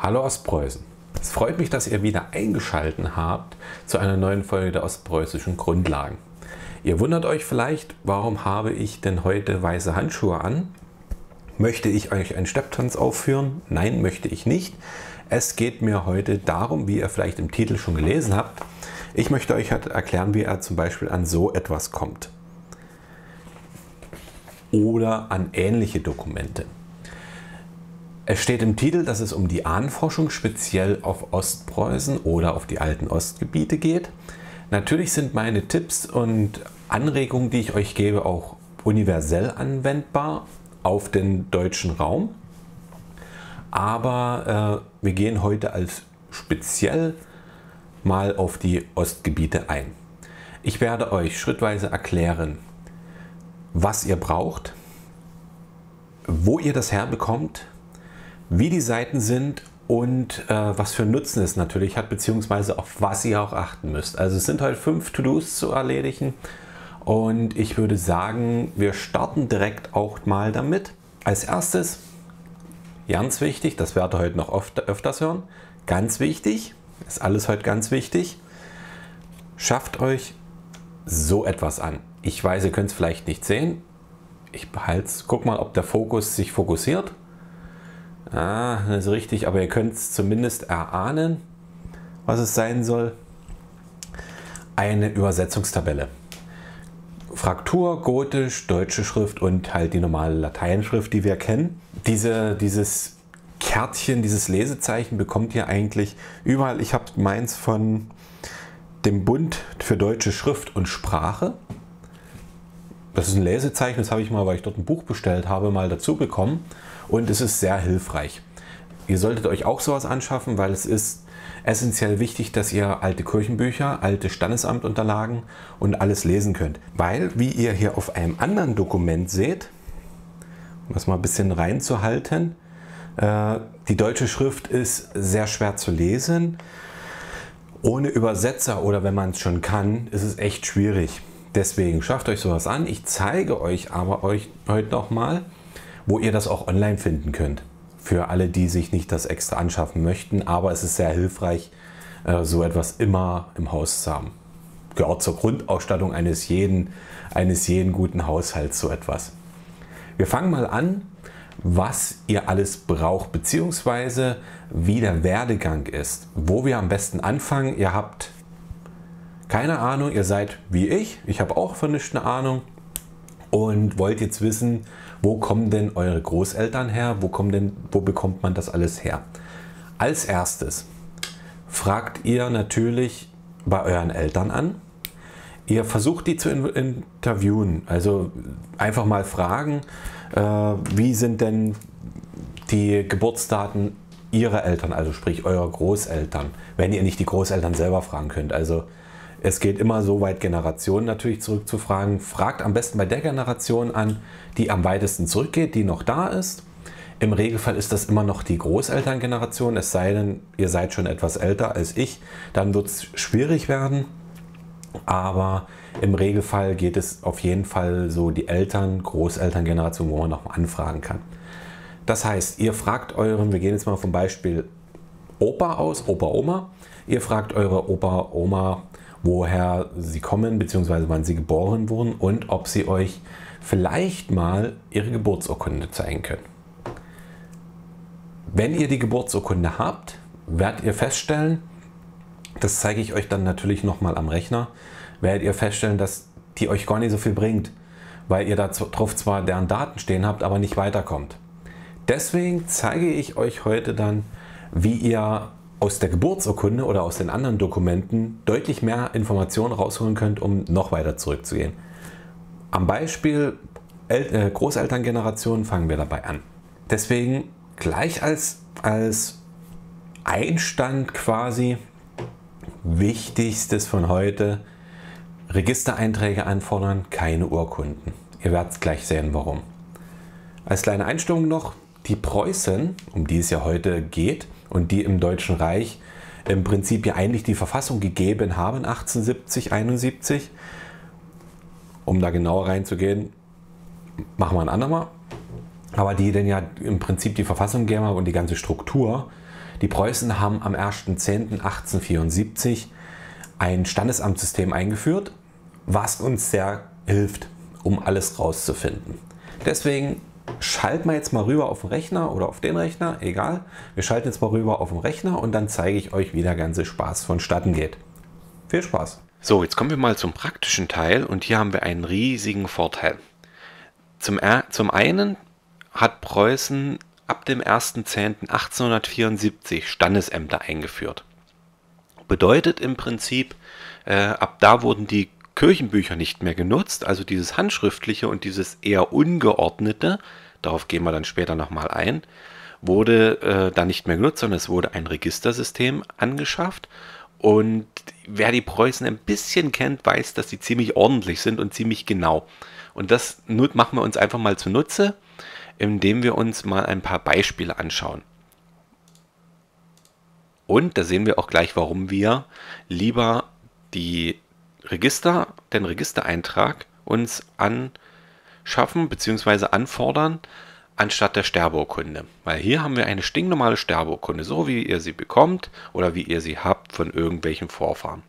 Hallo Ostpreußen. Es freut mich, dass ihr wieder eingeschalten habt zu einer neuen Folge der ostpreußischen Grundlagen. Ihr wundert euch vielleicht, warum habe ich denn heute weiße Handschuhe an? Möchte ich euch einen Stepptanz aufführen? Nein, möchte ich nicht. Es geht mir heute darum, wie ihr vielleicht im Titel schon gelesen habt. Ich möchte euch halt erklären, wie er zum Beispiel an so etwas kommt. Oder an ähnliche Dokumente. Es steht im Titel, dass es um die Ahnenforschung speziell auf Ostpreußen oder auf die alten Ostgebiete geht. Natürlich sind meine Tipps und Anregungen, die ich euch gebe, auch universell anwendbar auf den deutschen Raum. Aber äh, wir gehen heute als speziell mal auf die Ostgebiete ein. Ich werde euch schrittweise erklären, was ihr braucht, wo ihr das herbekommt, wie die Seiten sind und äh, was für Nutzen es natürlich hat, beziehungsweise auf was ihr auch achten müsst. Also es sind heute fünf To-Dos zu erledigen und ich würde sagen, wir starten direkt auch mal damit. Als erstes, ganz wichtig, das werdet ihr heute noch oft, öfters hören, ganz wichtig, ist alles heute ganz wichtig, schafft euch so etwas an. Ich weiß, ihr könnt es vielleicht nicht sehen. Ich behalte es, guck mal, ob der Fokus sich fokussiert. Ah, das ist richtig, aber ihr könnt es zumindest erahnen, was es sein soll. Eine Übersetzungstabelle. Fraktur, Gotisch, deutsche Schrift und halt die normale Lateinschrift, die wir kennen. Diese, dieses Kärtchen, dieses Lesezeichen bekommt ihr eigentlich überall. Ich habe meins von dem Bund für deutsche Schrift und Sprache. Das ist ein Lesezeichen, das habe ich mal, weil ich dort ein Buch bestellt habe, mal dazu bekommen und es ist sehr hilfreich. Ihr solltet euch auch sowas anschaffen, weil es ist essentiell wichtig, dass ihr alte Kirchenbücher, alte Standesamtunterlagen und alles lesen könnt. Weil, wie ihr hier auf einem anderen Dokument seht, um das mal ein bisschen reinzuhalten, äh, die deutsche Schrift ist sehr schwer zu lesen. Ohne Übersetzer oder wenn man es schon kann, ist es echt schwierig. Deswegen schafft euch sowas an. Ich zeige euch aber euch heute nochmal, mal wo ihr das auch online finden könnt. Für alle, die sich nicht das extra anschaffen möchten, aber es ist sehr hilfreich, äh, so etwas immer im Haus zu haben. Gehört zur Grundausstattung eines jeden, eines jeden guten Haushalts so etwas. Wir fangen mal an, was ihr alles braucht, beziehungsweise wie der Werdegang ist, wo wir am besten anfangen. Ihr habt keine Ahnung, ihr seid wie ich, ich habe auch vernünftige Ahnung und wollt jetzt wissen, wo kommen denn eure Großeltern her, wo, kommen denn, wo bekommt man das alles her. Als erstes fragt ihr natürlich bei euren Eltern an. Ihr versucht die zu interviewen, also einfach mal fragen, äh, wie sind denn die Geburtsdaten ihrer Eltern, also sprich eurer Großeltern, wenn ihr nicht die Großeltern selber fragen könnt. Also es geht immer so weit, Generationen natürlich zurückzufragen. Fragt am besten bei der Generation an, die am weitesten zurückgeht, die noch da ist. Im Regelfall ist das immer noch die Großelterngeneration, es sei denn, ihr seid schon etwas älter als ich, dann wird es schwierig werden. Aber im Regelfall geht es auf jeden Fall so die Eltern, Großelterngeneration, wo man noch mal anfragen kann. Das heißt, ihr fragt euren, wir gehen jetzt mal vom Beispiel Opa aus, Opa, Oma. Ihr fragt eure Opa, Oma, woher sie kommen, beziehungsweise wann sie geboren wurden und ob sie euch vielleicht mal Ihre Geburtsurkunde zeigen können. Wenn ihr die Geburtsurkunde habt, werdet ihr feststellen, das zeige ich euch dann natürlich nochmal am Rechner, werdet ihr feststellen, dass die euch gar nicht so viel bringt, weil ihr da drauf zwar deren Daten stehen habt, aber nicht weiterkommt. Deswegen zeige ich euch heute dann, wie ihr aus der Geburtsurkunde oder aus den anderen Dokumenten deutlich mehr Informationen rausholen könnt, um noch weiter zurückzugehen. Am Beispiel El äh, Großelterngenerationen fangen wir dabei an. Deswegen gleich als, als Einstand quasi Wichtigstes von heute, Registereinträge anfordern, keine Urkunden. Ihr werdet gleich sehen, warum. Als kleine Einstellung noch, die Preußen, um die es ja heute geht und die im Deutschen Reich im Prinzip ja eigentlich die Verfassung gegeben haben, 1870, 71, um da genauer reinzugehen, machen wir ein andermal. Aber die denn ja im Prinzip die Verfassung gegeben haben und die ganze Struktur. Die Preußen haben am 1.10.1874 ein Standesamtssystem eingeführt, was uns sehr hilft, um alles rauszufinden. Deswegen schalten wir jetzt mal rüber auf den Rechner oder auf den Rechner, egal. Wir schalten jetzt mal rüber auf den Rechner und dann zeige ich euch, wie der ganze Spaß vonstatten geht. Viel Spaß! So, jetzt kommen wir mal zum praktischen Teil und hier haben wir einen riesigen Vorteil. Zum, zum einen hat Preußen ab dem 1.10.1874 Standesämter eingeführt. Bedeutet im Prinzip, äh, ab da wurden die Kirchenbücher nicht mehr genutzt, also dieses handschriftliche und dieses eher ungeordnete, darauf gehen wir dann später nochmal ein, wurde äh, da nicht mehr genutzt, sondern es wurde ein Registersystem angeschafft und wer die Preußen ein bisschen kennt, weiß, dass sie ziemlich ordentlich sind und ziemlich genau. Und das machen wir uns einfach mal zunutze, indem wir uns mal ein paar Beispiele anschauen. Und da sehen wir auch gleich, warum wir lieber die Register, den Registereintrag uns anschaffen bzw. anfordern, anstatt der Sterbeurkunde. Weil hier haben wir eine stinknormale Sterbeurkunde, so wie ihr sie bekommt oder wie ihr sie habt von irgendwelchen Vorfahren,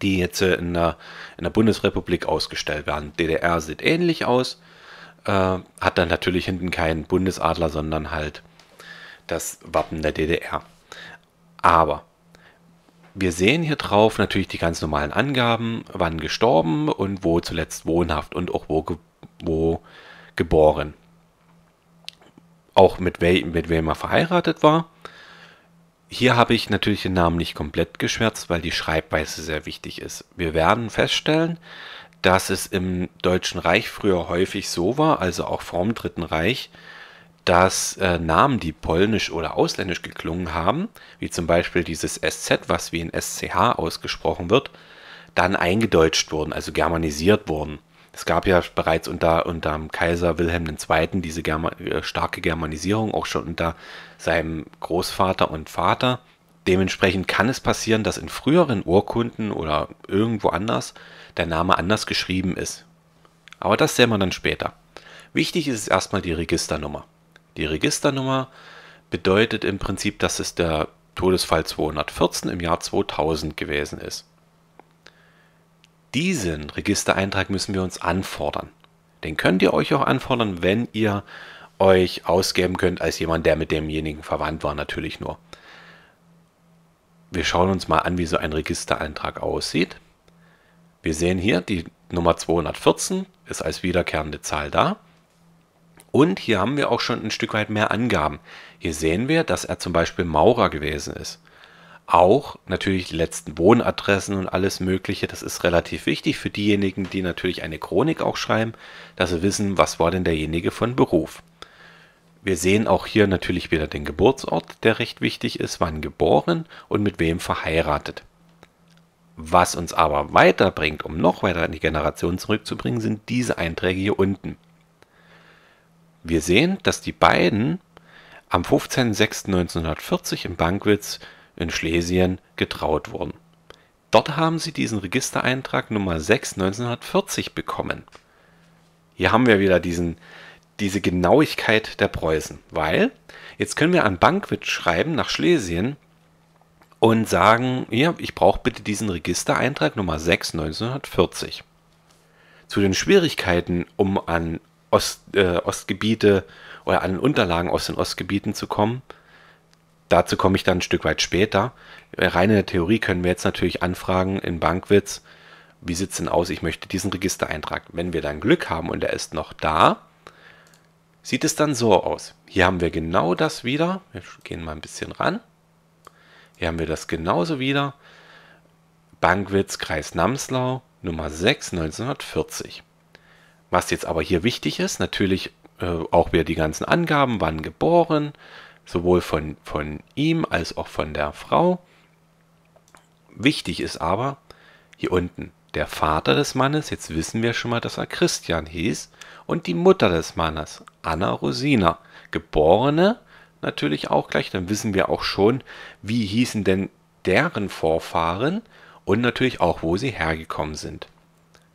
die jetzt äh, in der, in der Bundesrepublik ausgestellt werden. DDR sieht ähnlich aus, äh, hat dann natürlich hinten keinen Bundesadler, sondern halt das Wappen der DDR. Aber wir sehen hier drauf natürlich die ganz normalen Angaben, wann gestorben und wo zuletzt wohnhaft und auch wo, ge wo geboren auch mit, we mit wem er verheiratet war. Hier habe ich natürlich den Namen nicht komplett geschwärzt, weil die Schreibweise sehr wichtig ist. Wir werden feststellen, dass es im Deutschen Reich früher häufig so war, also auch vorm Dritten Reich, dass äh, Namen, die polnisch oder ausländisch geklungen haben, wie zum Beispiel dieses SZ, was wie ein SCH ausgesprochen wird, dann eingedeutscht wurden, also germanisiert wurden. Es gab ja bereits unter, unter Kaiser Wilhelm II. diese Germa äh, starke Germanisierung, auch schon unter seinem Großvater und Vater. Dementsprechend kann es passieren, dass in früheren Urkunden oder irgendwo anders der Name anders geschrieben ist. Aber das sehen wir dann später. Wichtig ist erstmal die Registernummer. Die Registernummer bedeutet im Prinzip, dass es der Todesfall 214 im Jahr 2000 gewesen ist. Diesen Registereintrag müssen wir uns anfordern. Den könnt ihr euch auch anfordern, wenn ihr euch ausgeben könnt als jemand, der mit demjenigen verwandt war, natürlich nur. Wir schauen uns mal an, wie so ein Registereintrag aussieht. Wir sehen hier, die Nummer 214 ist als wiederkehrende Zahl da. Und hier haben wir auch schon ein Stück weit mehr Angaben. Hier sehen wir, dass er zum Beispiel Maurer gewesen ist auch natürlich die letzten Wohnadressen und alles Mögliche. Das ist relativ wichtig für diejenigen, die natürlich eine Chronik auch schreiben, dass sie wissen, was war denn derjenige von Beruf. Wir sehen auch hier natürlich wieder den Geburtsort, der recht wichtig ist, wann geboren und mit wem verheiratet. Was uns aber weiterbringt, um noch weiter in die Generation zurückzubringen, sind diese Einträge hier unten. Wir sehen, dass die beiden am 15.06.1940 in Bankwitz in Schlesien getraut wurden. Dort haben sie diesen Registereintrag Nummer 6/1940 bekommen. Hier haben wir wieder diesen, diese Genauigkeit der Preußen, weil jetzt können wir an Bankwitz schreiben nach Schlesien und sagen, ja, ich brauche bitte diesen Registereintrag Nummer 6 1940. Zu den Schwierigkeiten, um an Ost, äh, Ostgebiete oder an Unterlagen aus den Ostgebieten zu kommen, Dazu komme ich dann ein Stück weit später. Äh, Rein in der Theorie können wir jetzt natürlich anfragen in Bankwitz, wie sieht es denn aus, ich möchte diesen Registereintrag. Wenn wir dann Glück haben und er ist noch da, sieht es dann so aus. Hier haben wir genau das wieder. Wir gehen mal ein bisschen ran. Hier haben wir das genauso wieder. Bankwitz, Kreis Namslau, Nummer 6, 1940. Was jetzt aber hier wichtig ist, natürlich äh, auch wieder die ganzen Angaben, wann geboren, sowohl von, von ihm als auch von der Frau. Wichtig ist aber hier unten der Vater des Mannes, jetzt wissen wir schon mal, dass er Christian hieß, und die Mutter des Mannes, Anna Rosina, geborene natürlich auch gleich, dann wissen wir auch schon, wie hießen denn deren Vorfahren und natürlich auch, wo sie hergekommen sind.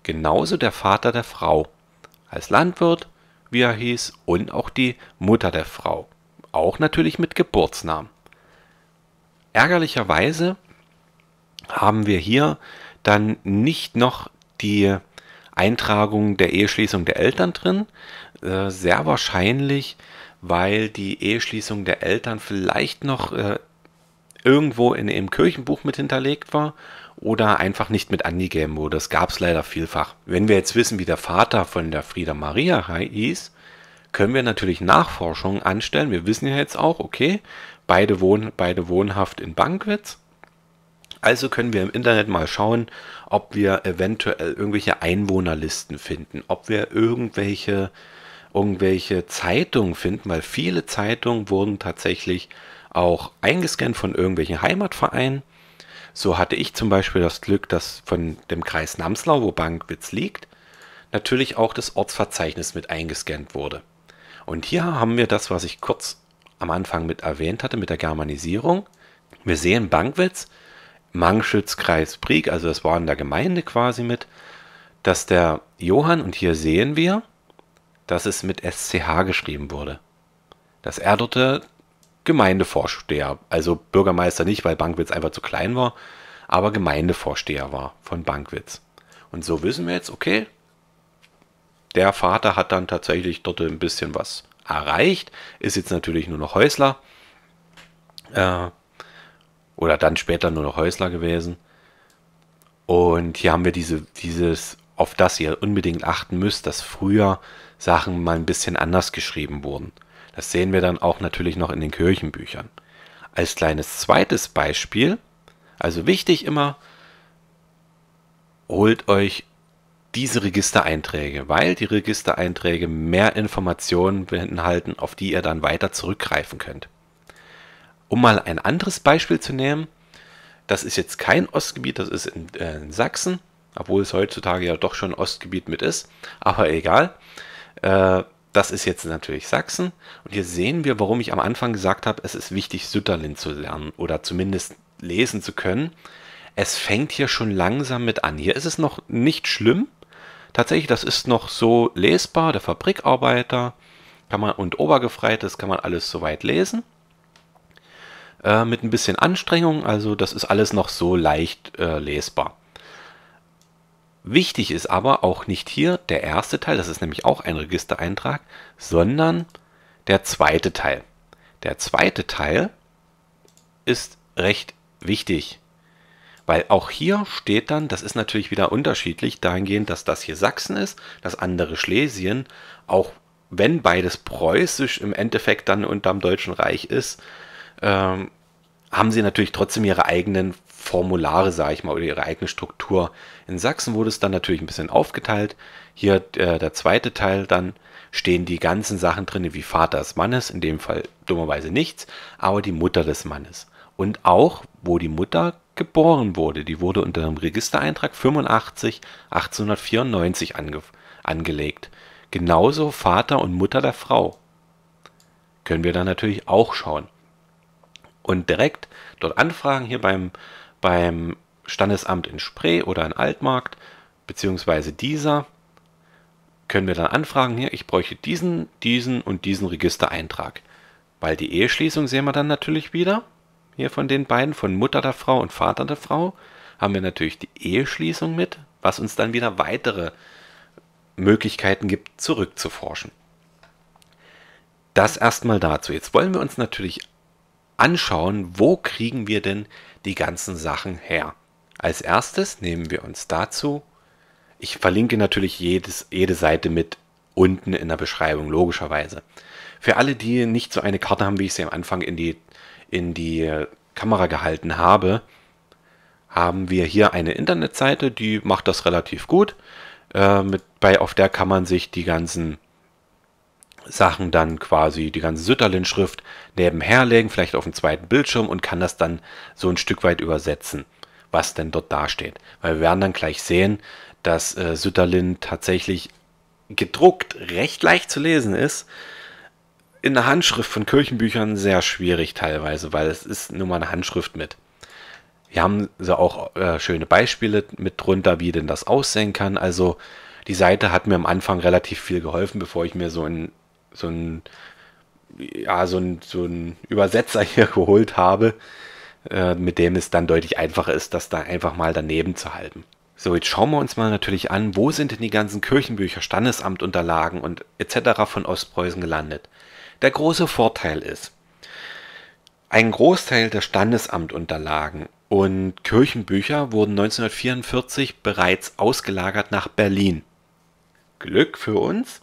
Genauso der Vater der Frau, als Landwirt, wie er hieß, und auch die Mutter der Frau auch natürlich mit Geburtsnamen. Ärgerlicherweise haben wir hier dann nicht noch die Eintragung der Eheschließung der Eltern drin. Äh, sehr wahrscheinlich, weil die Eheschließung der Eltern vielleicht noch äh, irgendwo in dem Kirchenbuch mit hinterlegt war oder einfach nicht mit angegeben wurde. Das gab es leider vielfach. Wenn wir jetzt wissen, wie der Vater von der Frieda Maria hieß, können wir natürlich Nachforschungen anstellen. Wir wissen ja jetzt auch, okay, beide, wohnen, beide wohnhaft in Bankwitz. Also können wir im Internet mal schauen, ob wir eventuell irgendwelche Einwohnerlisten finden, ob wir irgendwelche, irgendwelche Zeitungen finden, weil viele Zeitungen wurden tatsächlich auch eingescannt von irgendwelchen Heimatvereinen. So hatte ich zum Beispiel das Glück, dass von dem Kreis Namslau, wo Bankwitz liegt, natürlich auch das Ortsverzeichnis mit eingescannt wurde. Und hier haben wir das, was ich kurz am Anfang mit erwähnt hatte, mit der Germanisierung. Wir sehen Bankwitz, Mangschütz, Kreis Brieg, also das war in der Gemeinde quasi mit, dass der Johann, und hier sehen wir, dass es mit SCH geschrieben wurde. Dass er dort Gemeindevorsteher, also Bürgermeister nicht, weil Bankwitz einfach zu klein war, aber Gemeindevorsteher war von Bankwitz. Und so wissen wir jetzt, okay, der Vater hat dann tatsächlich dort ein bisschen was erreicht, ist jetzt natürlich nur noch Häusler. Äh, oder dann später nur noch Häusler gewesen. Und hier haben wir diese, dieses, auf das ihr unbedingt achten müsst, dass früher Sachen mal ein bisschen anders geschrieben wurden. Das sehen wir dann auch natürlich noch in den Kirchenbüchern. Als kleines zweites Beispiel, also wichtig immer, holt euch diese Registereinträge, weil die Registereinträge mehr Informationen beinhalten, auf die ihr dann weiter zurückgreifen könnt. Um mal ein anderes Beispiel zu nehmen, das ist jetzt kein Ostgebiet, das ist in, äh, in Sachsen, obwohl es heutzutage ja doch schon Ostgebiet mit ist, aber egal. Äh, das ist jetzt natürlich Sachsen und hier sehen wir, warum ich am Anfang gesagt habe, es ist wichtig, Sütterlin zu lernen oder zumindest lesen zu können. Es fängt hier schon langsam mit an. Hier ist es noch nicht schlimm, Tatsächlich, das ist noch so lesbar, der Fabrikarbeiter kann man und Obergefreites kann man alles soweit lesen. Äh, mit ein bisschen Anstrengung, also das ist alles noch so leicht äh, lesbar. Wichtig ist aber auch nicht hier der erste Teil, das ist nämlich auch ein Registereintrag, sondern der zweite Teil. Der zweite Teil ist recht wichtig. Weil auch hier steht dann, das ist natürlich wieder unterschiedlich dahingehend, dass das hier Sachsen ist, das andere Schlesien, auch wenn beides preußisch im Endeffekt dann unterm Deutschen Reich ist, ähm, haben sie natürlich trotzdem ihre eigenen Formulare, sage ich mal, oder ihre eigene Struktur. In Sachsen wurde es dann natürlich ein bisschen aufgeteilt. Hier äh, der zweite Teil, dann stehen die ganzen Sachen drin, wie Vater des Mannes, in dem Fall dummerweise nichts, aber die Mutter des Mannes. Und auch, wo die Mutter geboren wurde. Die wurde unter dem Registereintrag 85 1894 ange angelegt, genauso Vater und Mutter der Frau. Können wir dann natürlich auch schauen. Und direkt dort anfragen, hier beim, beim Standesamt in Spree oder in Altmarkt, beziehungsweise dieser, können wir dann anfragen, hier, ich bräuchte diesen, diesen und diesen Registereintrag. Weil die Eheschließung sehen wir dann natürlich wieder hier von den beiden, von Mutter der Frau und Vater der Frau, haben wir natürlich die Eheschließung mit, was uns dann wieder weitere Möglichkeiten gibt, zurückzuforschen. Das erstmal dazu. Jetzt wollen wir uns natürlich anschauen, wo kriegen wir denn die ganzen Sachen her. Als erstes nehmen wir uns dazu, ich verlinke natürlich jedes, jede Seite mit unten in der Beschreibung, logischerweise. Für alle, die nicht so eine Karte haben, wie ich sie am Anfang in die in die Kamera gehalten habe, haben wir hier eine Internetseite, die macht das relativ gut. Äh, mit, bei, auf der kann man sich die ganzen Sachen dann quasi, die ganze Sütterlin-Schrift nebenher legen, vielleicht auf dem zweiten Bildschirm und kann das dann so ein Stück weit übersetzen, was denn dort dasteht. Weil wir werden dann gleich sehen, dass äh, Sütterlin tatsächlich gedruckt recht leicht zu lesen ist in der Handschrift von Kirchenbüchern sehr schwierig teilweise, weil es ist nur mal eine Handschrift mit. Wir haben so auch äh, schöne Beispiele mit drunter, wie denn das aussehen kann. Also die Seite hat mir am Anfang relativ viel geholfen, bevor ich mir so ein so ein ja so ein, so ein Übersetzer hier geholt habe, äh, mit dem es dann deutlich einfacher ist, das da einfach mal daneben zu halten. So, jetzt schauen wir uns mal natürlich an, wo sind denn die ganzen Kirchenbücher, Standesamtunterlagen und etc. von Ostpreußen gelandet? der große Vorteil ist. Ein Großteil der Standesamtunterlagen und Kirchenbücher wurden 1944 bereits ausgelagert nach Berlin. Glück für uns,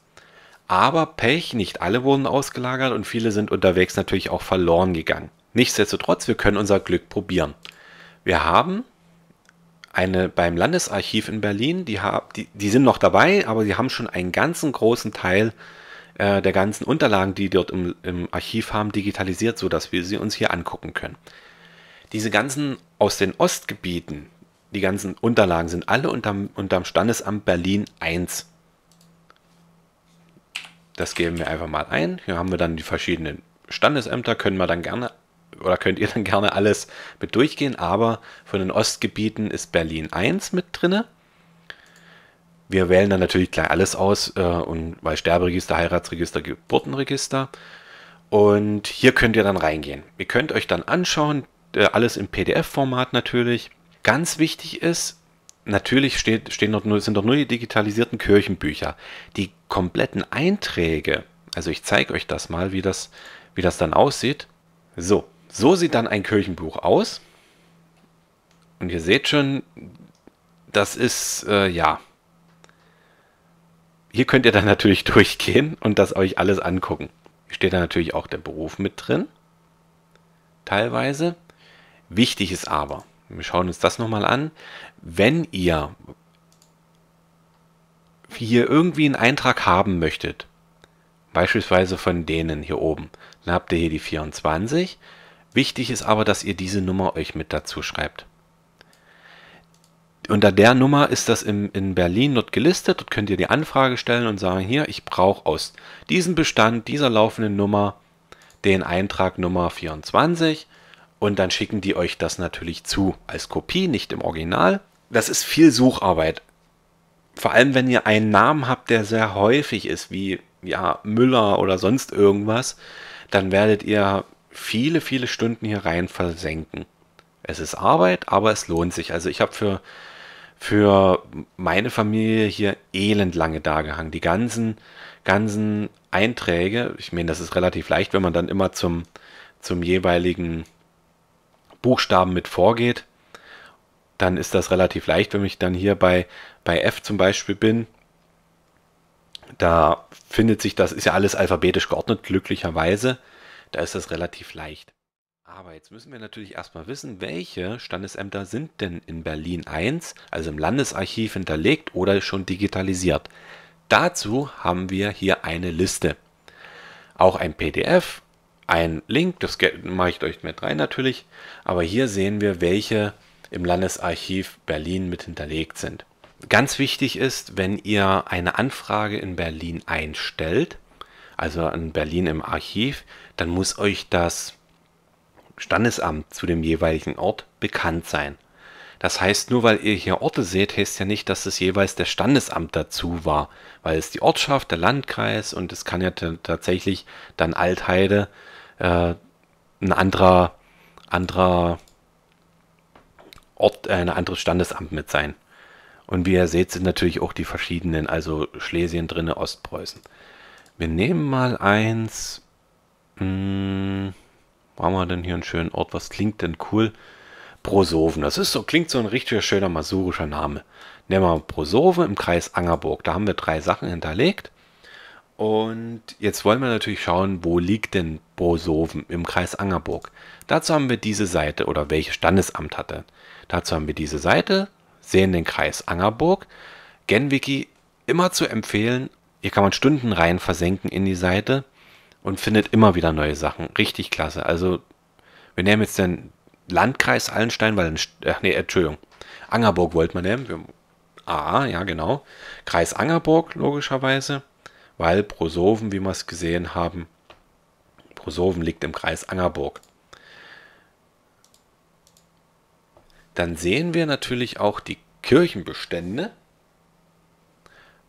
aber Pech, nicht alle wurden ausgelagert und viele sind unterwegs natürlich auch verloren gegangen. Nichtsdestotrotz, wir können unser Glück probieren. Wir haben eine beim Landesarchiv in Berlin, die, die, die sind noch dabei, aber sie haben schon einen ganzen großen Teil äh, der ganzen Unterlagen, die dort im, im Archiv haben, digitalisiert, sodass wir sie uns hier angucken können. Diese ganzen aus den Ostgebieten, die ganzen Unterlagen sind alle unterm, unterm Standesamt Berlin 1. Das geben wir einfach mal ein. Hier haben wir dann die verschiedenen Standesämter, können wir dann gerne oder könnt ihr dann gerne alles mit durchgehen, aber von den Ostgebieten ist Berlin 1 mit drinne. Wir wählen dann natürlich gleich alles aus, äh, und weil Sterberegister, Heiratsregister, Geburtenregister. Und hier könnt ihr dann reingehen. Ihr könnt euch dann anschauen, äh, alles im PDF-Format natürlich. Ganz wichtig ist, natürlich steht, stehen dort nur, sind doch nur die digitalisierten Kirchenbücher. Die kompletten Einträge, also ich zeige euch das mal, wie das, wie das dann aussieht. So, so sieht dann ein Kirchenbuch aus. Und ihr seht schon, das ist, äh, ja, hier könnt ihr dann natürlich durchgehen und das euch alles angucken. Hier steht dann natürlich auch der Beruf mit drin. Teilweise. Wichtig ist aber, wir schauen uns das nochmal an, wenn ihr hier irgendwie einen Eintrag haben möchtet, beispielsweise von denen hier oben, dann habt ihr hier die 24. Wichtig ist aber, dass ihr diese Nummer euch mit dazu schreibt unter der Nummer ist das im, in Berlin dort gelistet. Dort könnt ihr die Anfrage stellen und sagen, hier, ich brauche aus diesem Bestand, dieser laufenden Nummer, den Eintrag Nummer 24 und dann schicken die euch das natürlich zu als Kopie, nicht im Original. Das ist viel Sucharbeit. Vor allem, wenn ihr einen Namen habt, der sehr häufig ist, wie ja, Müller oder sonst irgendwas, dann werdet ihr viele, viele Stunden hier rein versenken. Es ist Arbeit, aber es lohnt sich. Also ich habe für für meine Familie hier elend lange dagehangen. Die ganzen, ganzen Einträge, ich meine, das ist relativ leicht, wenn man dann immer zum, zum jeweiligen Buchstaben mit vorgeht, dann ist das relativ leicht, wenn ich dann hier bei, bei F zum Beispiel bin. Da findet sich das, ist ja alles alphabetisch geordnet, glücklicherweise. Da ist das relativ leicht. Aber jetzt müssen wir natürlich erstmal wissen, welche Standesämter sind denn in Berlin 1, also im Landesarchiv hinterlegt oder schon digitalisiert. Dazu haben wir hier eine Liste. Auch ein PDF, ein Link, das mache ich euch mit rein natürlich, aber hier sehen wir, welche im Landesarchiv Berlin mit hinterlegt sind. Ganz wichtig ist, wenn ihr eine Anfrage in Berlin einstellt, also in Berlin im Archiv, dann muss euch das Standesamt zu dem jeweiligen Ort bekannt sein. Das heißt, nur weil ihr hier Orte seht, heißt ja nicht, dass es jeweils der Standesamt dazu war, weil es die Ortschaft, der Landkreis und es kann ja tatsächlich dann Altheide äh, ein anderer, anderer Ort, äh, ein anderes Standesamt mit sein. Und wie ihr seht, sind natürlich auch die verschiedenen, also Schlesien drinne, Ostpreußen. Wir nehmen mal eins. Mh, hm, Brauchen wir denn hier einen schönen Ort? Was klingt denn cool? Prosoven. Das ist so, klingt so ein richtig schöner masurischer Name. Nehmen wir Prosoven im Kreis Angerburg. Da haben wir drei Sachen hinterlegt. Und jetzt wollen wir natürlich schauen, wo liegt denn Prosoven im Kreis Angerburg? Dazu haben wir diese Seite oder welches Standesamt hatte. Dazu haben wir diese Seite, sehen den Kreis Angerburg. Genwiki immer zu empfehlen. Hier kann man Stunden rein versenken in die Seite und findet immer wieder neue Sachen. Richtig klasse. Also, wir nehmen jetzt den Landkreis Allenstein, weil, ach nee, Entschuldigung, Angerburg wollte man nehmen. Wir, ah, ja, genau. Kreis Angerburg, logischerweise, weil Prosoven, wie wir es gesehen haben, Prosoven liegt im Kreis Angerburg. Dann sehen wir natürlich auch die Kirchenbestände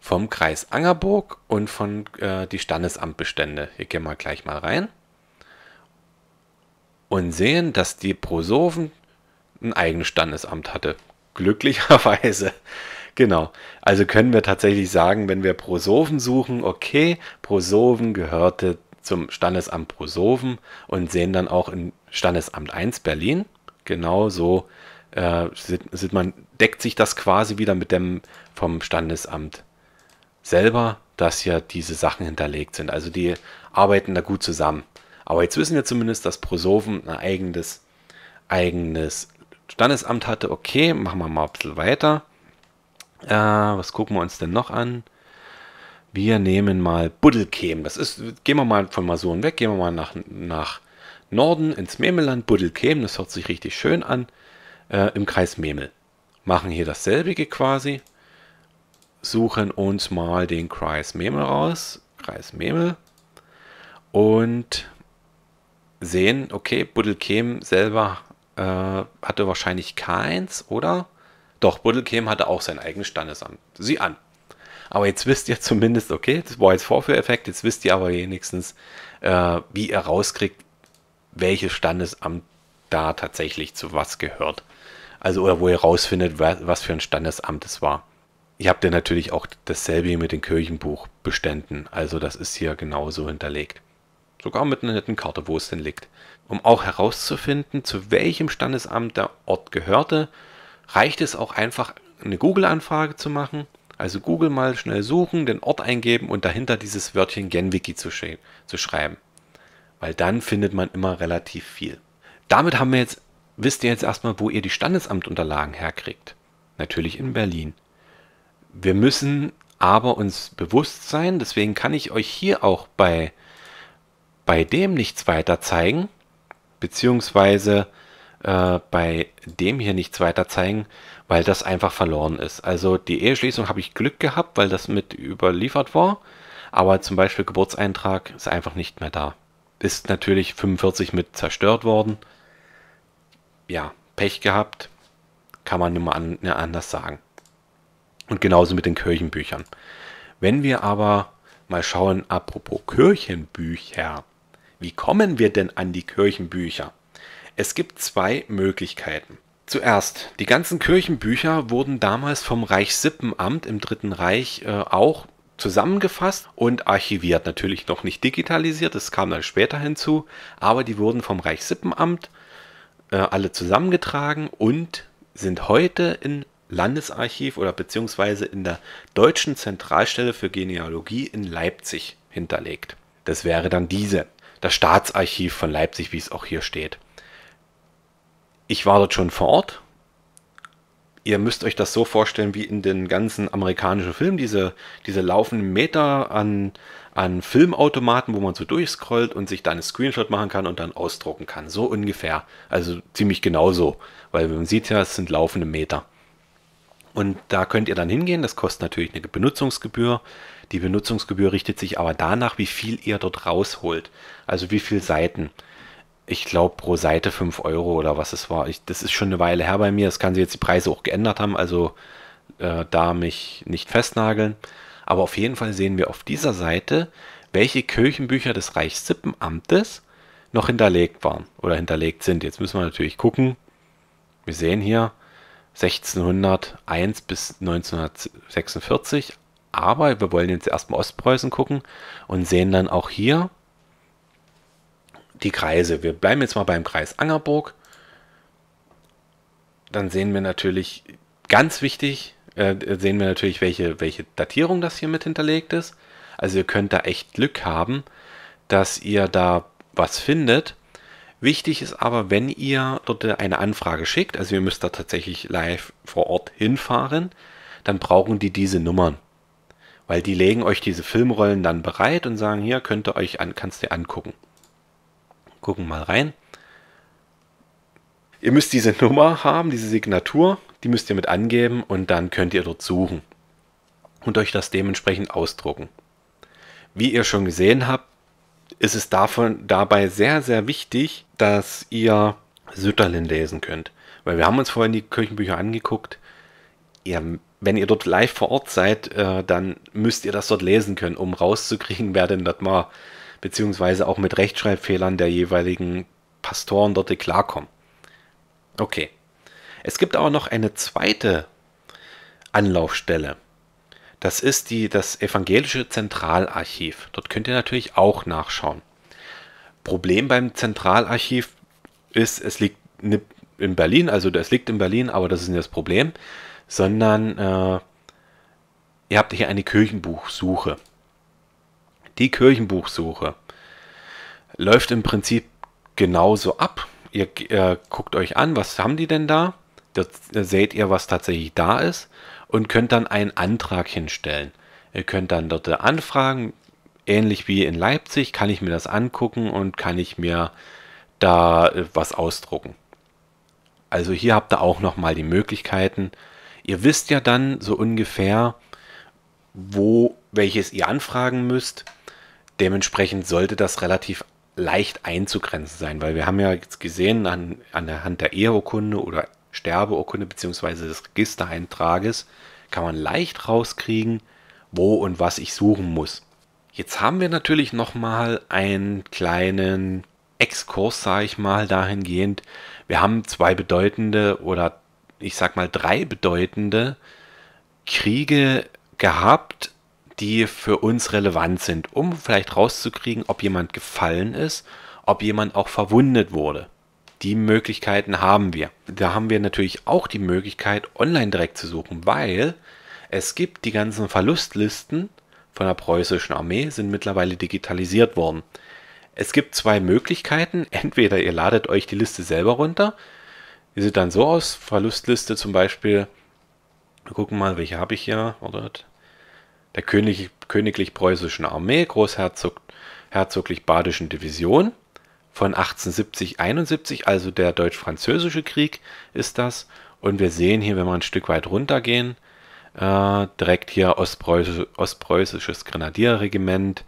vom Kreis Angerburg und von äh, die Standesamtbestände. Hier gehen wir gleich mal rein und sehen, dass die Prosoven ein eigenes Standesamt hatte. Glücklicherweise. Genau. Also können wir tatsächlich sagen, wenn wir Prosoven suchen, okay, Prosoven gehörte zum Standesamt Prosoven und sehen dann auch in Standesamt 1 Berlin. Genau so äh, sieht, sieht man, deckt sich das quasi wieder mit dem vom Standesamt selber, dass ja diese Sachen hinterlegt sind. Also die arbeiten da gut zusammen. Aber jetzt wissen wir zumindest, dass Prosoven ein eigenes, eigenes Standesamt hatte. Okay, machen wir mal ein bisschen weiter. Äh, was gucken wir uns denn noch an? Wir nehmen mal Buddelkem. Das ist, gehen wir mal von Masuren weg, gehen wir mal nach, nach Norden ins Memeland, Buddelkem, das hört sich richtig schön an, äh, im Kreis Memel. Machen hier dasselbe quasi suchen uns mal den Kreis Memel raus, Kreis Memel, und sehen, okay, Buddelkem selber äh, hatte wahrscheinlich keins, oder? Doch, Buddelkem hatte auch sein eigenes Standesamt. Sieh an. Aber jetzt wisst ihr zumindest, okay, das war jetzt Vorführeffekt, jetzt wisst ihr aber wenigstens, äh, wie ihr rauskriegt, welches Standesamt da tatsächlich zu was gehört. Also, oder wo ihr rausfindet, was für ein Standesamt es war. Ihr habt ja natürlich auch dasselbe mit den Kirchenbuchbeständen. Also das ist hier genauso hinterlegt. Sogar mit einer netten Karte, wo es denn liegt. Um auch herauszufinden, zu welchem Standesamt der Ort gehörte, reicht es auch einfach, eine Google-Anfrage zu machen. Also Google mal schnell suchen, den Ort eingeben und dahinter dieses Wörtchen Genwiki zu, sch zu schreiben. Weil dann findet man immer relativ viel. Damit haben wir jetzt, wisst ihr jetzt erstmal, wo ihr die Standesamtunterlagen herkriegt. Natürlich in Berlin wir müssen aber uns bewusst sein, deswegen kann ich euch hier auch bei, bei dem nichts weiter zeigen, beziehungsweise äh, bei dem hier nichts weiter zeigen, weil das einfach verloren ist. Also die Eheschließung habe ich Glück gehabt, weil das mit überliefert war, aber zum Beispiel Geburtseintrag ist einfach nicht mehr da. Ist natürlich 45 mit zerstört worden. Ja, Pech gehabt, kann man nur mal an, ne, anders sagen. Und genauso mit den Kirchenbüchern. Wenn wir aber mal schauen, apropos Kirchenbücher, wie kommen wir denn an die Kirchenbücher? Es gibt zwei Möglichkeiten. Zuerst, die ganzen Kirchenbücher wurden damals vom Reichssippenamt im Dritten Reich äh, auch zusammengefasst und archiviert. Natürlich noch nicht digitalisiert, das kam dann später hinzu, aber die wurden vom Reichssippenamt äh, alle zusammengetragen und sind heute in Landesarchiv oder beziehungsweise in der Deutschen Zentralstelle für Genealogie in Leipzig hinterlegt. Das wäre dann diese, das Staatsarchiv von Leipzig, wie es auch hier steht. Ich war dort schon vor Ort. Ihr müsst euch das so vorstellen wie in den ganzen amerikanischen Filmen, diese, diese laufenden Meter an, an Filmautomaten, wo man so durchscrollt und sich dann einen Screenshot machen kann und dann ausdrucken kann. So ungefähr. Also ziemlich genau so. Weil man sieht ja, es sind laufende Meter. Und da könnt ihr dann hingehen. Das kostet natürlich eine Benutzungsgebühr. Die Benutzungsgebühr richtet sich aber danach, wie viel ihr dort rausholt. Also wie viele Seiten. Ich glaube pro Seite 5 Euro oder was es war. Ich, das ist schon eine Weile her bei mir. Das kann sich jetzt die Preise auch geändert haben. Also äh, da mich nicht festnageln. Aber auf jeden Fall sehen wir auf dieser Seite, welche Kirchenbücher des Reichssippenamtes noch hinterlegt waren oder hinterlegt sind. Jetzt müssen wir natürlich gucken. Wir sehen hier, 1601 bis 1946. Aber wir wollen jetzt erstmal Ostpreußen gucken und sehen dann auch hier die Kreise. Wir bleiben jetzt mal beim Kreis Angerburg. Dann sehen wir natürlich ganz wichtig, äh, sehen wir natürlich, welche, welche Datierung das hier mit hinterlegt ist. Also ihr könnt da echt Glück haben, dass ihr da was findet, Wichtig ist aber, wenn ihr dort eine Anfrage schickt, also ihr müsst da tatsächlich live vor Ort hinfahren, dann brauchen die diese Nummern. Weil die legen euch diese Filmrollen dann bereit und sagen, hier könnt ihr euch an, kannst dir angucken. Gucken mal rein. Ihr müsst diese Nummer haben, diese Signatur, die müsst ihr mit angeben und dann könnt ihr dort suchen und euch das dementsprechend ausdrucken. Wie ihr schon gesehen habt, ist es davon, dabei sehr, sehr wichtig, dass ihr Sütterlin lesen könnt. Weil wir haben uns vorhin die Kirchenbücher angeguckt. Ihr, wenn ihr dort live vor Ort seid, äh, dann müsst ihr das dort lesen können, um rauszukriegen, wer denn das mal, Beziehungsweise auch mit Rechtschreibfehlern der jeweiligen Pastoren dort klarkommen. Okay. Es gibt aber noch eine zweite Anlaufstelle. Das ist die, das Evangelische Zentralarchiv. Dort könnt ihr natürlich auch nachschauen. Problem beim Zentralarchiv ist, es liegt nicht in Berlin, also es liegt in Berlin, aber das ist nicht das Problem, sondern äh, ihr habt hier eine Kirchenbuchsuche. Die Kirchenbuchsuche läuft im Prinzip genauso ab. Ihr äh, guckt euch an, was haben die denn da? Da äh, seht ihr, was tatsächlich da ist und könnt dann einen Antrag hinstellen. Ihr könnt dann dort anfragen, ähnlich wie in Leipzig, kann ich mir das angucken und kann ich mir da äh, was ausdrucken. Also hier habt ihr auch nochmal die Möglichkeiten. Ihr wisst ja dann so ungefähr, wo welches ihr anfragen müsst. Dementsprechend sollte das relativ leicht einzugrenzen sein, weil wir haben ja jetzt gesehen an, an der Hand der Eheurkunde oder Sterbeurkunde bzw. des Registereintrages kann man leicht rauskriegen, wo und was ich suchen muss. Jetzt haben wir natürlich nochmal einen kleinen Exkurs, sage ich mal, dahingehend. Wir haben zwei bedeutende oder ich sag mal drei bedeutende Kriege gehabt, die für uns relevant sind, um vielleicht rauszukriegen, ob jemand gefallen ist, ob jemand auch verwundet wurde. Die Möglichkeiten haben wir. Da haben wir natürlich auch die Möglichkeit, online direkt zu suchen, weil es gibt die ganzen Verlustlisten von der preußischen Armee, sind mittlerweile digitalisiert worden. Es gibt zwei Möglichkeiten. Entweder ihr ladet euch die Liste selber runter. Die sieht dann so aus. Verlustliste zum Beispiel. Wir gucken mal, welche habe ich hier. Oder der König, königlich preußischen Armee, Großherzog, herzoglich badischen Division von 1870-71, also der Deutsch-Französische Krieg ist das. Und wir sehen hier, wenn wir ein Stück weit runtergehen, äh, direkt hier Ostpreuß, ostpreußisches Grenadierregiment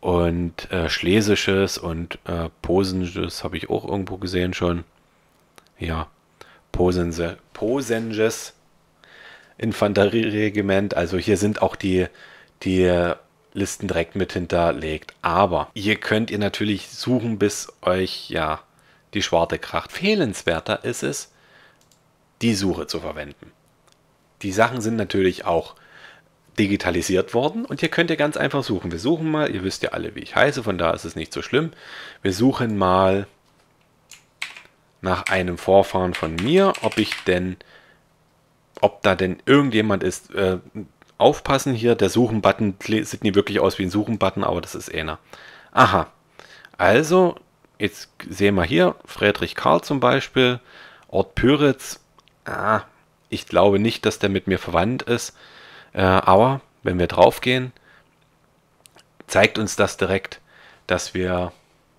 und äh, schlesisches und äh, posenisches habe ich auch irgendwo gesehen schon. Ja, Posense, posenisches Infanterieregiment. Also hier sind auch die, die Listen direkt mit hinterlegt. Aber hier könnt ihr natürlich suchen, bis euch ja die Schwarte kracht. Fehlenswerter ist es, die Suche zu verwenden. Die Sachen sind natürlich auch digitalisiert worden und hier könnt ihr ganz einfach suchen. Wir suchen mal, ihr wisst ja alle, wie ich heiße, von da ist es nicht so schlimm. Wir suchen mal nach einem Vorfahren von mir, ob ich denn, ob da denn irgendjemand ist, äh, aufpassen hier, der Suchen-Button sieht nicht wirklich aus wie ein Suchen-Button, aber das ist einer. Eh Aha, also, jetzt sehen wir hier, Friedrich Karl zum Beispiel, Ort Pyritz. Ah, ich glaube nicht, dass der mit mir verwandt ist, äh, aber wenn wir draufgehen, zeigt uns das direkt, dass wir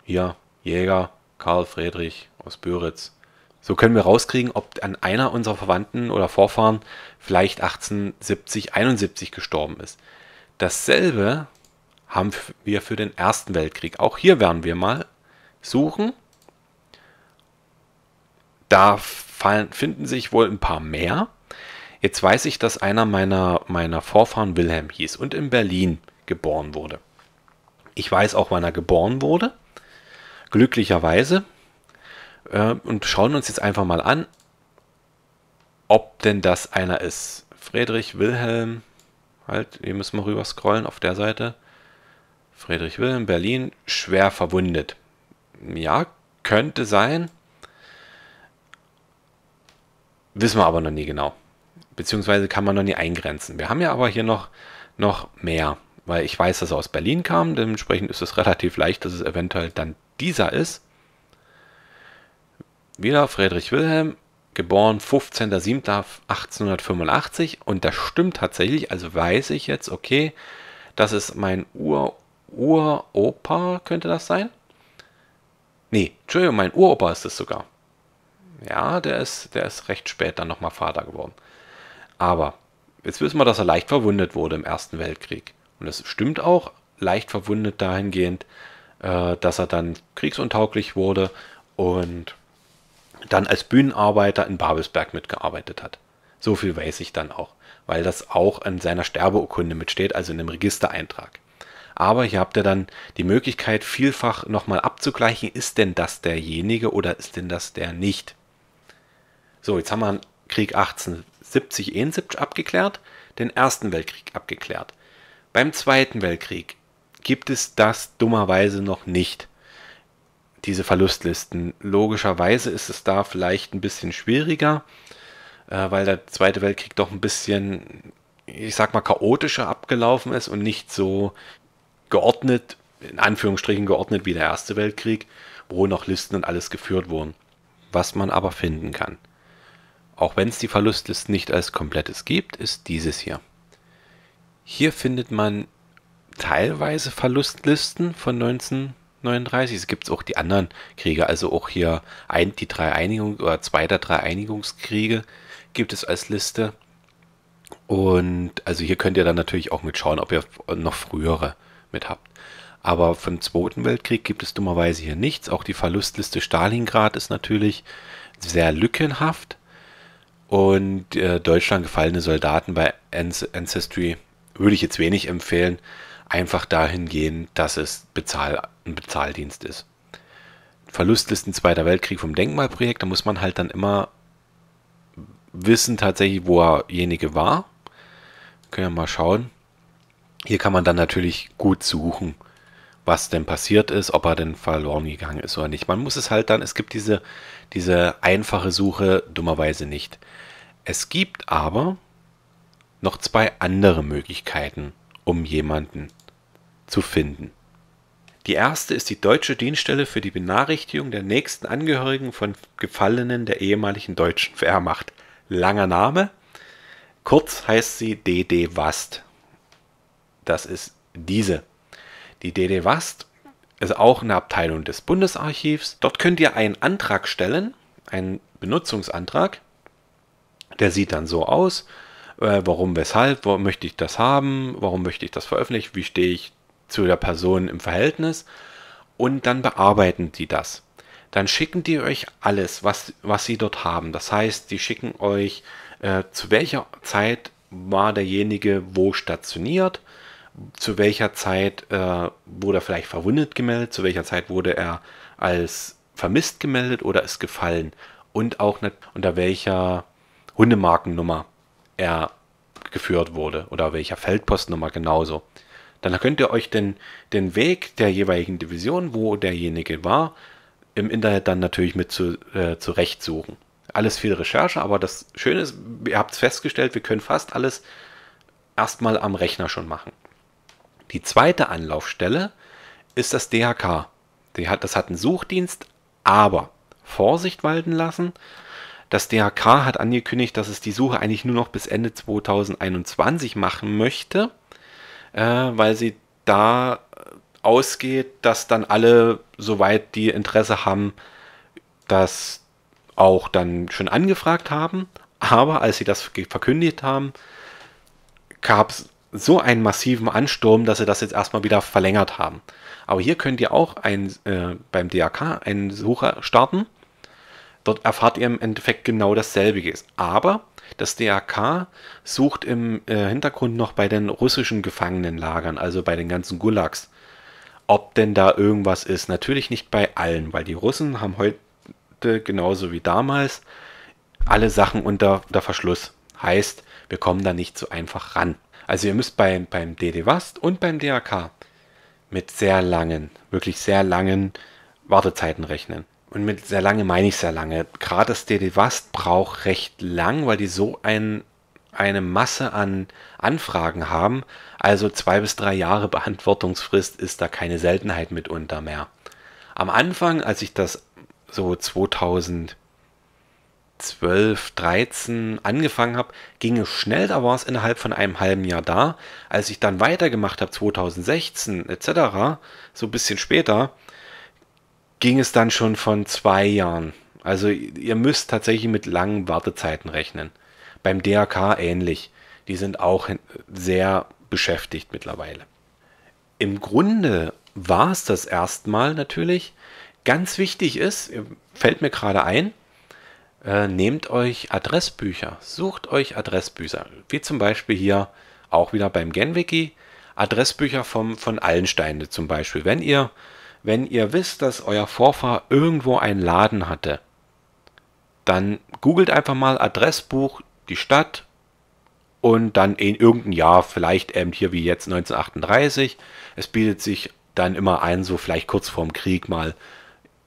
hier Jäger Karl Friedrich aus Pyritz so können wir rauskriegen, ob an einer unserer Verwandten oder Vorfahren vielleicht 1870, 71 gestorben ist. Dasselbe haben wir für den Ersten Weltkrieg. Auch hier werden wir mal suchen. Da fallen, finden sich wohl ein paar mehr. Jetzt weiß ich, dass einer meiner, meiner Vorfahren Wilhelm hieß und in Berlin geboren wurde. Ich weiß auch, wann er geboren wurde. Glücklicherweise, äh, und schauen uns jetzt einfach mal an, ob denn das einer ist. Friedrich Wilhelm, halt, hier müssen wir rüber scrollen auf der Seite. Friedrich Wilhelm, Berlin, schwer verwundet. Ja, könnte sein. Wissen wir aber noch nie genau. Beziehungsweise kann man noch nie eingrenzen. Wir haben ja aber hier noch, noch mehr, weil ich weiß, dass er aus Berlin kam. Dementsprechend ist es relativ leicht, dass es eventuell dann dieser ist wieder Friedrich Wilhelm, geboren 15.07.1885 und das stimmt tatsächlich, also weiß ich jetzt, okay, das ist mein Ur Uropa, könnte das sein? Nee, Entschuldigung, mein Uropa ist es sogar. Ja, der ist, der ist recht spät dann nochmal Vater geworden. Aber jetzt wissen wir, dass er leicht verwundet wurde im Ersten Weltkrieg. Und das stimmt auch, leicht verwundet dahingehend, äh, dass er dann kriegsuntauglich wurde und dann als Bühnenarbeiter in Babelsberg mitgearbeitet hat. So viel weiß ich dann auch, weil das auch in seiner Sterbeurkunde mitsteht, also in dem Registereintrag. Aber hier habt ihr dann die Möglichkeit, vielfach nochmal abzugleichen, ist denn das derjenige oder ist denn das der nicht. So, jetzt haben wir Krieg 1870, 71 abgeklärt, den Ersten Weltkrieg abgeklärt. Beim Zweiten Weltkrieg gibt es das dummerweise noch nicht diese Verlustlisten. Logischerweise ist es da vielleicht ein bisschen schwieriger, äh, weil der Zweite Weltkrieg doch ein bisschen, ich sag mal, chaotischer abgelaufen ist und nicht so geordnet, in Anführungsstrichen geordnet wie der Erste Weltkrieg, wo noch Listen und alles geführt wurden. Was man aber finden kann. Auch wenn es die Verlustlisten nicht als komplettes gibt, ist dieses hier. Hier findet man teilweise Verlustlisten von 19 39. Es gibt auch die anderen Kriege, also auch hier ein, die drei Einigung oder zwei der drei Einigungskriege gibt es als Liste. Und also hier könnt ihr dann natürlich auch mitschauen, ob ihr noch frühere mit habt. Aber vom Zweiten Weltkrieg gibt es dummerweise hier nichts. Auch die Verlustliste Stalingrad ist natürlich sehr lückenhaft. Und äh, Deutschland gefallene Soldaten bei Ancestry würde ich jetzt wenig empfehlen einfach dahin gehen, dass es Bezahl, ein Bezahldienst ist. Verlustlisten Zweiter Weltkrieg vom Denkmalprojekt, da muss man halt dann immer wissen tatsächlich, wo derjenige war. Können wir mal schauen. Hier kann man dann natürlich gut suchen, was denn passiert ist, ob er denn verloren gegangen ist oder nicht. Man muss es halt dann, es gibt diese, diese einfache Suche dummerweise nicht. Es gibt aber noch zwei andere Möglichkeiten, um jemanden zu finden. Die erste ist die Deutsche Dienststelle für die Benachrichtigung der nächsten Angehörigen von Gefallenen der ehemaligen deutschen Wehrmacht. Langer Name. Kurz heißt sie DD Wast. Das ist diese. Die DD Wast ist auch eine Abteilung des Bundesarchivs. Dort könnt ihr einen Antrag stellen, einen Benutzungsantrag. Der sieht dann so aus. Äh, warum, weshalb, warum möchte ich das haben, warum möchte ich das veröffentlichen, wie stehe ich zu der Person im Verhältnis und dann bearbeiten die das. Dann schicken die euch alles, was, was sie dort haben. Das heißt, die schicken euch, äh, zu welcher Zeit war derjenige wo stationiert, zu welcher Zeit äh, wurde er vielleicht verwundet gemeldet, zu welcher Zeit wurde er als vermisst gemeldet oder ist gefallen und auch nicht unter welcher Hundemarkennummer er geführt wurde oder welcher Feldpostnummer genauso. Dann könnt ihr euch den, den Weg der jeweiligen Division, wo derjenige war, im Internet dann natürlich mit zu, äh, zurecht suchen. Alles viel Recherche, aber das Schöne ist, ihr habt es festgestellt, wir können fast alles erstmal am Rechner schon machen. Die zweite Anlaufstelle ist das DHK. Das hat einen Suchdienst, aber Vorsicht walten lassen. Das DHK hat angekündigt, dass es die Suche eigentlich nur noch bis Ende 2021 machen möchte äh, weil sie da äh, ausgeht, dass dann alle, soweit die Interesse haben, das auch dann schon angefragt haben. Aber als sie das verkündigt haben, gab es so einen massiven Ansturm, dass sie das jetzt erstmal wieder verlängert haben. Aber hier könnt ihr auch ein, äh, beim DAK einen Sucher starten. Dort erfahrt ihr im Endeffekt genau dasselbe. Aber das DAK sucht im äh, Hintergrund noch bei den russischen Gefangenenlagern, also bei den ganzen Gulags, ob denn da irgendwas ist. Natürlich nicht bei allen, weil die Russen haben heute genauso wie damals alle Sachen unter, unter Verschluss. Heißt, wir kommen da nicht so einfach ran. Also ihr müsst beim, beim DD und beim DAK mit sehr langen, wirklich sehr langen Wartezeiten rechnen. Und mit sehr lange meine ich sehr lange. Gerade das DD-Wast braucht recht lang, weil die so ein, eine Masse an Anfragen haben. Also zwei bis drei Jahre Beantwortungsfrist ist da keine Seltenheit mitunter mehr. Am Anfang, als ich das so 2000 12, 13 angefangen habe, ging es schnell, da war es innerhalb von einem halben Jahr da. Als ich dann weitergemacht habe, 2016 etc., so ein bisschen später, ging es dann schon von zwei Jahren. Also ihr müsst tatsächlich mit langen Wartezeiten rechnen. Beim DRK ähnlich. Die sind auch sehr beschäftigt mittlerweile. Im Grunde war es das erstmal natürlich. Ganz wichtig ist, fällt mir gerade ein, äh, nehmt euch Adressbücher, sucht euch Adressbücher, wie zum Beispiel hier auch wieder beim GenWiki, Adressbücher vom, von Allensteine zum Beispiel. Wenn ihr wenn ihr wisst, dass euer Vorfahr irgendwo einen Laden hatte, dann googelt einfach mal Adressbuch, die Stadt und dann in irgendein Jahr, vielleicht eben ähm, hier wie jetzt 1938. Es bietet sich dann immer ein, so vielleicht kurz vorm Krieg mal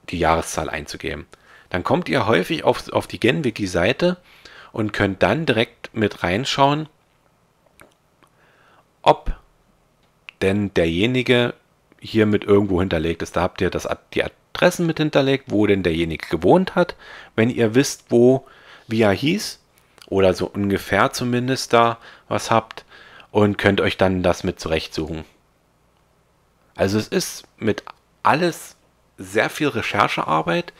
die Jahreszahl einzugeben. Dann kommt ihr häufig auf, auf die Genwiki-Seite und könnt dann direkt mit reinschauen, ob denn derjenige hier mit irgendwo hinterlegt ist. Da habt ihr das, die Adressen mit hinterlegt, wo denn derjenige gewohnt hat. Wenn ihr wisst, wo, wie er hieß, oder so ungefähr zumindest da was habt und könnt euch dann das mit zurechtsuchen. Also es ist mit alles sehr viel Recherchearbeit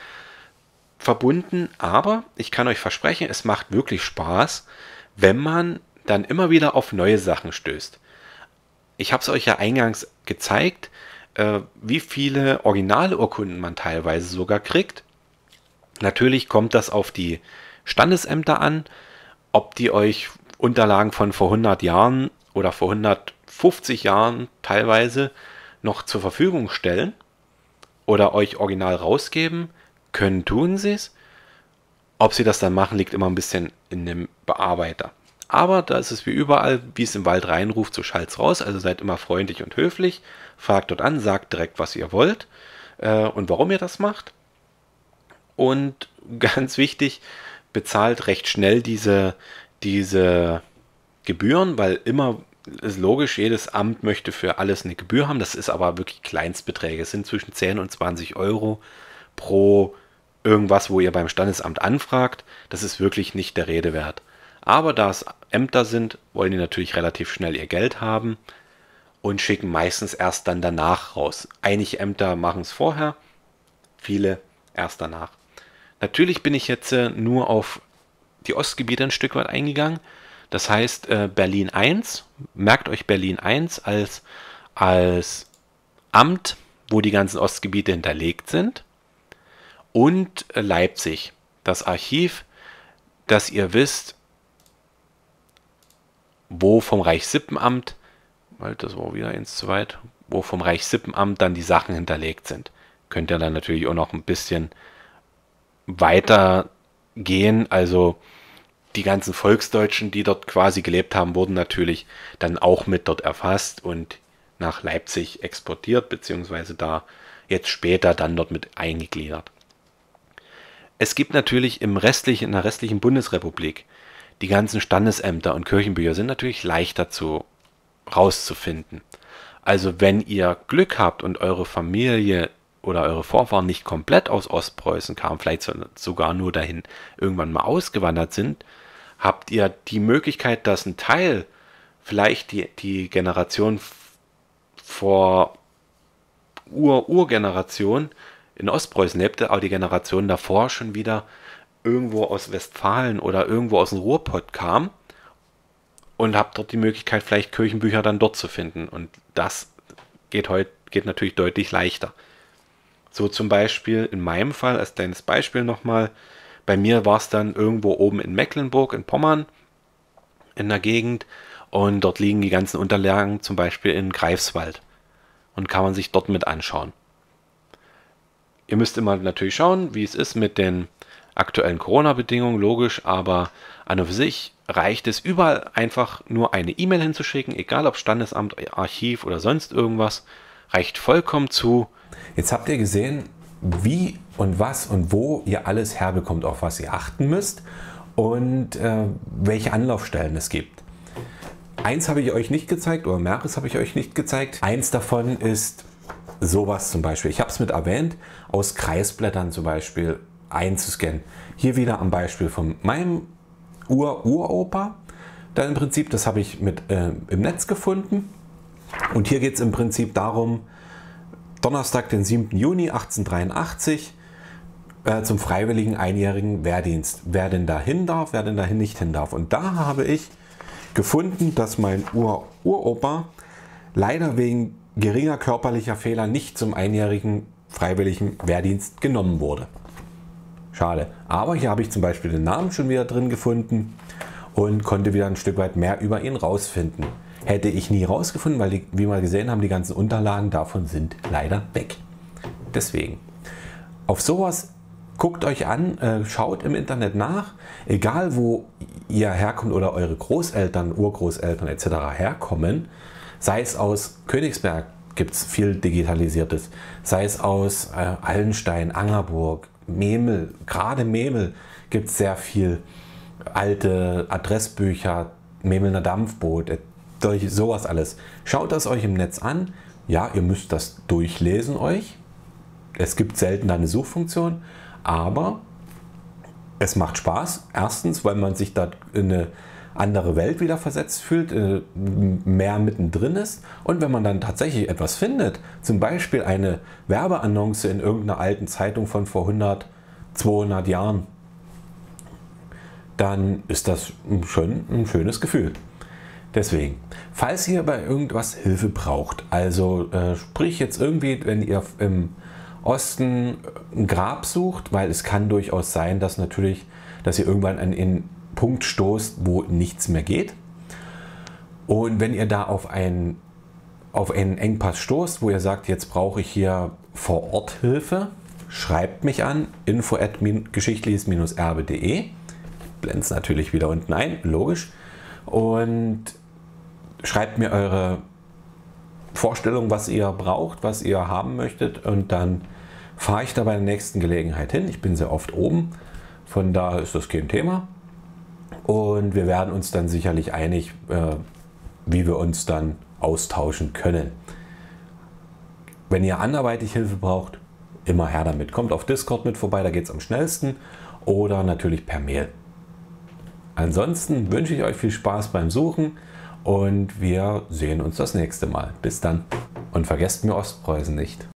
verbunden, aber ich kann euch versprechen, es macht wirklich Spaß, wenn man dann immer wieder auf neue Sachen stößt. Ich habe es euch ja eingangs gezeigt, äh, wie viele Originalurkunden man teilweise sogar kriegt. Natürlich kommt das auf die Standesämter an, ob die euch Unterlagen von vor 100 Jahren oder vor 150 Jahren teilweise noch zur Verfügung stellen oder euch original rausgeben. Können tun sie es. Ob sie das dann machen, liegt immer ein bisschen in dem Bearbeiter. Aber da ist es wie überall, wie es im Wald reinruft, so es raus. Also seid immer freundlich und höflich fragt dort an, sagt direkt, was ihr wollt äh, und warum ihr das macht. Und ganz wichtig, bezahlt recht schnell diese, diese Gebühren, weil immer ist logisch, jedes Amt möchte für alles eine Gebühr haben. Das ist aber wirklich Kleinstbeträge. Es sind zwischen 10 und 20 Euro pro irgendwas, wo ihr beim Standesamt anfragt. Das ist wirklich nicht der Rede wert. Aber da es Ämter sind, wollen die natürlich relativ schnell ihr Geld haben und schicken meistens erst dann danach raus. Einige Ämter machen es vorher, viele erst danach. Natürlich bin ich jetzt äh, nur auf die Ostgebiete ein Stück weit eingegangen. Das heißt, äh, Berlin 1, merkt euch Berlin 1 als, als Amt, wo die ganzen Ostgebiete hinterlegt sind. Und äh, Leipzig, das Archiv, dass ihr wisst, wo vom Reichssippenamt weil das war wieder eins zu weit, wo vom Reichssippenamt dann die Sachen hinterlegt sind. Könnt ihr dann natürlich auch noch ein bisschen weiter gehen. Also die ganzen Volksdeutschen, die dort quasi gelebt haben, wurden natürlich dann auch mit dort erfasst und nach Leipzig exportiert, beziehungsweise da jetzt später dann dort mit eingegliedert. Es gibt natürlich im restlichen, in der restlichen Bundesrepublik die ganzen Standesämter und Kirchenbücher sind natürlich leichter zu rauszufinden. Also wenn ihr Glück habt und eure Familie oder eure Vorfahren nicht komplett aus Ostpreußen kamen, vielleicht sogar nur dahin irgendwann mal ausgewandert sind, habt ihr die Möglichkeit, dass ein Teil, vielleicht die, die Generation vor Ur-Urgeneration in Ostpreußen lebte, aber die Generation davor schon wieder irgendwo aus Westfalen oder irgendwo aus dem Ruhrpott kam und habe dort die Möglichkeit, vielleicht Kirchenbücher dann dort zu finden. Und das geht heute geht natürlich deutlich leichter. So zum Beispiel in meinem Fall als kleines Beispiel nochmal. Bei mir war es dann irgendwo oben in Mecklenburg, in Pommern, in der Gegend. Und dort liegen die ganzen Unterlagen zum Beispiel in Greifswald. Und kann man sich dort mit anschauen. Ihr müsst immer natürlich schauen, wie es ist mit den aktuellen Corona-Bedingungen, logisch, aber an und für sich reicht es überall einfach nur eine E-Mail hinzuschicken, egal ob Standesamt, Archiv oder sonst irgendwas, reicht vollkommen zu. Jetzt habt ihr gesehen, wie und was und wo ihr alles herbekommt, auf was ihr achten müsst und äh, welche Anlaufstellen es gibt. Eins habe ich euch nicht gezeigt oder mehreres habe ich euch nicht gezeigt. Eins davon ist sowas zum Beispiel. Ich habe es mit erwähnt, aus Kreisblättern zum Beispiel einzuscannen. Hier wieder am Beispiel von meinem Ur-Uropa. Dann im Prinzip, das habe ich mit, äh, im Netz gefunden. Und hier geht es im Prinzip darum, Donnerstag, den 7. Juni 1883, äh, zum freiwilligen einjährigen Wehrdienst. Wer denn dahin darf, wer denn dahin nicht hin darf. Und da habe ich gefunden, dass mein Ur-Uropa leider wegen geringer körperlicher Fehler nicht zum einjährigen freiwilligen Wehrdienst genommen wurde. Schade. Aber hier habe ich zum Beispiel den Namen schon wieder drin gefunden und konnte wieder ein Stück weit mehr über ihn rausfinden. Hätte ich nie rausgefunden, weil, die, wie wir gesehen haben, die ganzen Unterlagen davon sind leider weg. Deswegen. Auf sowas guckt euch an, äh, schaut im Internet nach, egal wo ihr herkommt oder eure Großeltern, Urgroßeltern etc. herkommen, sei es aus Königsberg, gibt es viel Digitalisiertes, sei es aus äh, Allenstein, Angerburg, Memel, gerade Memel gibt es sehr viel alte Adressbücher, Memelner Dampfboot, sowas alles. Schaut das euch im Netz an. Ja, ihr müsst das durchlesen euch. Es gibt selten eine Suchfunktion, aber es macht Spaß. Erstens, weil man sich da eine andere Welt wieder versetzt fühlt, äh, mehr mittendrin ist. Und wenn man dann tatsächlich etwas findet, zum Beispiel eine Werbeannonce in irgendeiner alten Zeitung von vor 100, 200 Jahren, dann ist das schon ein schönes Gefühl. Deswegen, falls ihr bei irgendwas Hilfe braucht, also äh, sprich jetzt irgendwie, wenn ihr im Osten ein Grab sucht, weil es kann durchaus sein, dass natürlich, dass ihr irgendwann in, in Punkt stoßt, wo nichts mehr geht. Und wenn ihr da auf einen, auf einen Engpass stoßt, wo ihr sagt, jetzt brauche ich hier vor Ort Hilfe, schreibt mich an info@geschichtliches-erbe.de. Blende es natürlich wieder unten ein, logisch. Und schreibt mir eure Vorstellung, was ihr braucht, was ihr haben möchtet und dann fahre ich da bei der nächsten Gelegenheit hin. Ich bin sehr oft oben, von daher ist das kein Thema. Und wir werden uns dann sicherlich einig, äh, wie wir uns dann austauschen können. Wenn ihr anderweitig Hilfe braucht, immer her damit. Kommt auf Discord mit vorbei, da geht es am schnellsten. Oder natürlich per Mail. Ansonsten wünsche ich euch viel Spaß beim Suchen und wir sehen uns das nächste Mal. Bis dann und vergesst mir Ostpreußen nicht.